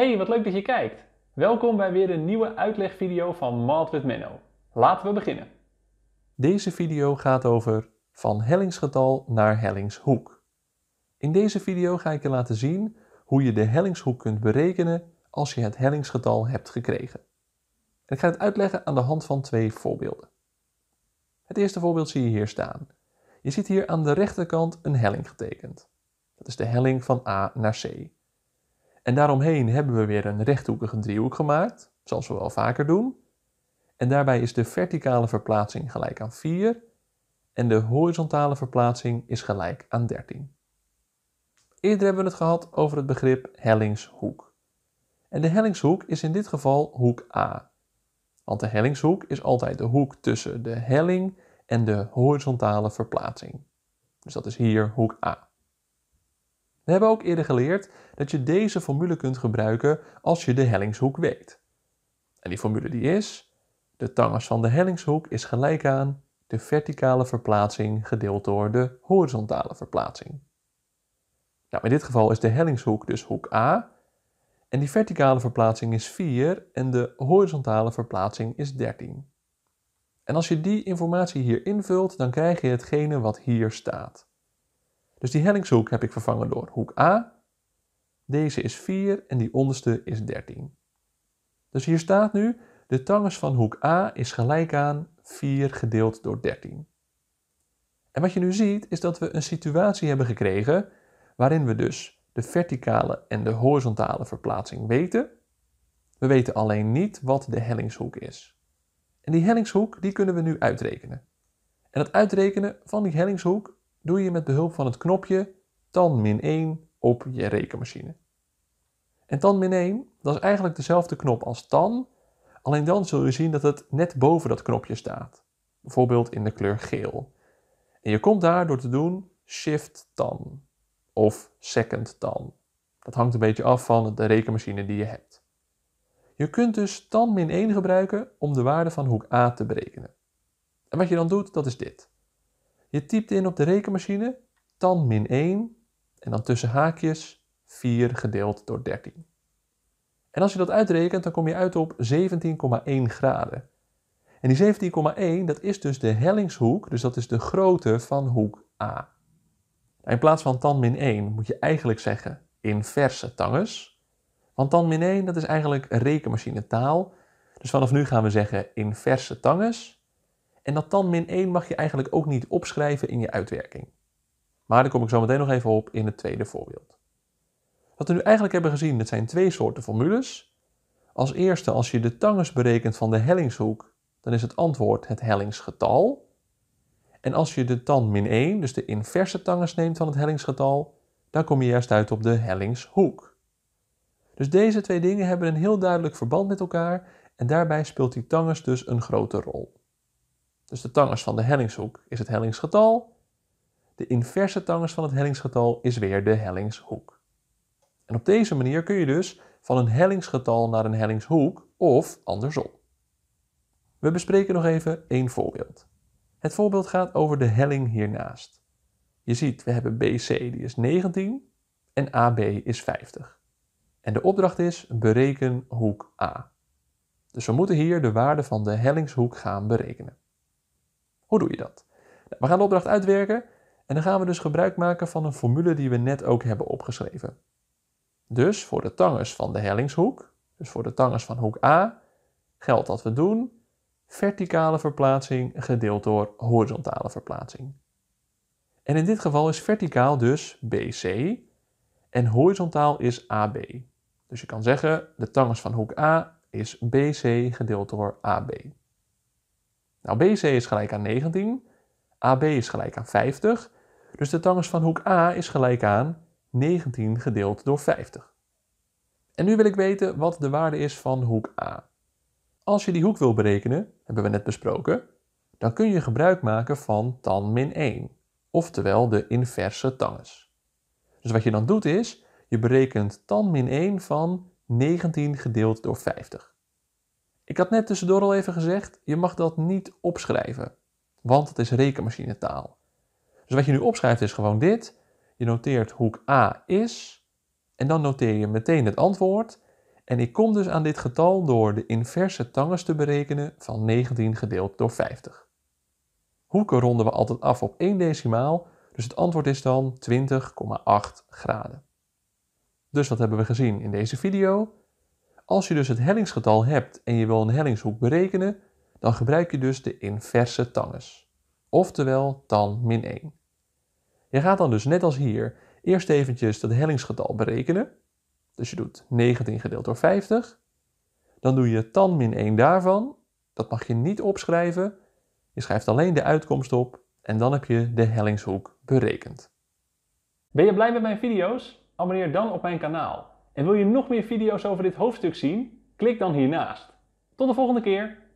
Hey, wat leuk dat je kijkt! Welkom bij weer een nieuwe uitlegvideo van Math with Menno. Laten we beginnen. Deze video gaat over van hellingsgetal naar hellingshoek. In deze video ga ik je laten zien hoe je de hellingshoek kunt berekenen als je het hellingsgetal hebt gekregen. ik ga het uitleggen aan de hand van twee voorbeelden. Het eerste voorbeeld zie je hier staan. Je ziet hier aan de rechterkant een helling getekend. Dat is de helling van A naar C. En daaromheen hebben we weer een rechthoekige driehoek gemaakt, zoals we wel vaker doen. En daarbij is de verticale verplaatsing gelijk aan 4 en de horizontale verplaatsing is gelijk aan 13. Eerder hebben we het gehad over het begrip hellingshoek. En de hellingshoek is in dit geval hoek A. Want de hellingshoek is altijd de hoek tussen de helling en de horizontale verplaatsing. Dus dat is hier hoek A. We hebben ook eerder geleerd dat je deze formule kunt gebruiken als je de hellingshoek weet. En die formule die is, de tangens van de hellingshoek is gelijk aan de verticale verplaatsing gedeeld door de horizontale verplaatsing. Nou, in dit geval is de hellingshoek dus hoek A. En die verticale verplaatsing is 4 en de horizontale verplaatsing is 13. En als je die informatie hier invult, dan krijg je hetgene wat hier staat. Dus die hellingshoek heb ik vervangen door hoek A. Deze is 4 en die onderste is 13. Dus hier staat nu, de tangens van hoek A is gelijk aan 4 gedeeld door 13. En wat je nu ziet is dat we een situatie hebben gekregen waarin we dus de verticale en de horizontale verplaatsing weten. We weten alleen niet wat de hellingshoek is. En die hellingshoek die kunnen we nu uitrekenen. En het uitrekenen van die hellingshoek doe je met behulp van het knopje tan 1 op je rekenmachine. En tan min 1, dat is eigenlijk dezelfde knop als tan, alleen dan zul je zien dat het net boven dat knopje staat. Bijvoorbeeld in de kleur geel. En je komt daar door te doen shift tan of second tan. Dat hangt een beetje af van de rekenmachine die je hebt. Je kunt dus tan min 1 gebruiken om de waarde van hoek A te berekenen. En wat je dan doet, dat is dit. Je typt in op de rekenmachine tan min 1 en dan tussen haakjes 4 gedeeld door 13. En als je dat uitrekent, dan kom je uit op 17,1 graden. En die 17,1, dat is dus de hellingshoek, dus dat is de grootte van hoek A. Nou, in plaats van tan min 1 moet je eigenlijk zeggen inverse tangens. Want tan min 1, dat is eigenlijk rekenmachinetaal. Dus vanaf nu gaan we zeggen inverse tangens. En dat tan min 1 mag je eigenlijk ook niet opschrijven in je uitwerking. Maar daar kom ik zo meteen nog even op in het tweede voorbeeld. Wat we nu eigenlijk hebben gezien, dat zijn twee soorten formules. Als eerste, als je de tangens berekent van de hellingshoek, dan is het antwoord het hellingsgetal. En als je de tan min 1, dus de inverse tangens neemt van het hellingsgetal, dan kom je juist uit op de hellingshoek. Dus deze twee dingen hebben een heel duidelijk verband met elkaar en daarbij speelt die tangens dus een grote rol. Dus de tangens van de hellingshoek is het hellingsgetal. De inverse tangens van het hellingsgetal is weer de hellingshoek. En op deze manier kun je dus van een hellingsgetal naar een hellingshoek of andersom. We bespreken nog even één voorbeeld. Het voorbeeld gaat over de helling hiernaast. Je ziet, we hebben BC die is 19 en AB is 50. En de opdracht is bereken hoek A. Dus we moeten hier de waarde van de hellingshoek gaan berekenen. Hoe doe je dat? We gaan de opdracht uitwerken en dan gaan we dus gebruik maken van een formule die we net ook hebben opgeschreven. Dus voor de tangens van de hellingshoek, dus voor de tangens van hoek A, geldt dat we doen verticale verplaatsing gedeeld door horizontale verplaatsing. En in dit geval is verticaal dus BC en horizontaal is AB. Dus je kan zeggen de tangens van hoek A is BC gedeeld door AB. Nou, BC is gelijk aan 19, AB is gelijk aan 50, dus de tangens van hoek A is gelijk aan 19 gedeeld door 50. En nu wil ik weten wat de waarde is van hoek A. Als je die hoek wil berekenen, hebben we net besproken, dan kun je gebruik maken van tan min 1, oftewel de inverse tangens. Dus wat je dan doet is, je berekent tan min 1 van 19 gedeeld door 50. Ik had net tussendoor al even gezegd, je mag dat niet opschrijven, want het is rekenmachinetaal. Dus wat je nu opschrijft is gewoon dit. Je noteert hoek A is en dan noteer je meteen het antwoord. En ik kom dus aan dit getal door de inverse tangens te berekenen van 19 gedeeld door 50. Hoeken ronden we altijd af op 1 decimaal, dus het antwoord is dan 20,8 graden. Dus wat hebben we gezien in deze video? Als je dus het hellingsgetal hebt en je wil een hellingshoek berekenen, dan gebruik je dus de inverse tangens, oftewel tan min 1. Je gaat dan dus net als hier eerst eventjes dat hellingsgetal berekenen. Dus je doet 19 gedeeld door 50. Dan doe je tan min 1 daarvan. Dat mag je niet opschrijven. Je schrijft alleen de uitkomst op en dan heb je de hellingshoek berekend. Ben je blij met mijn video's? Abonneer dan op mijn kanaal. En wil je nog meer video's over dit hoofdstuk zien? Klik dan hiernaast. Tot de volgende keer!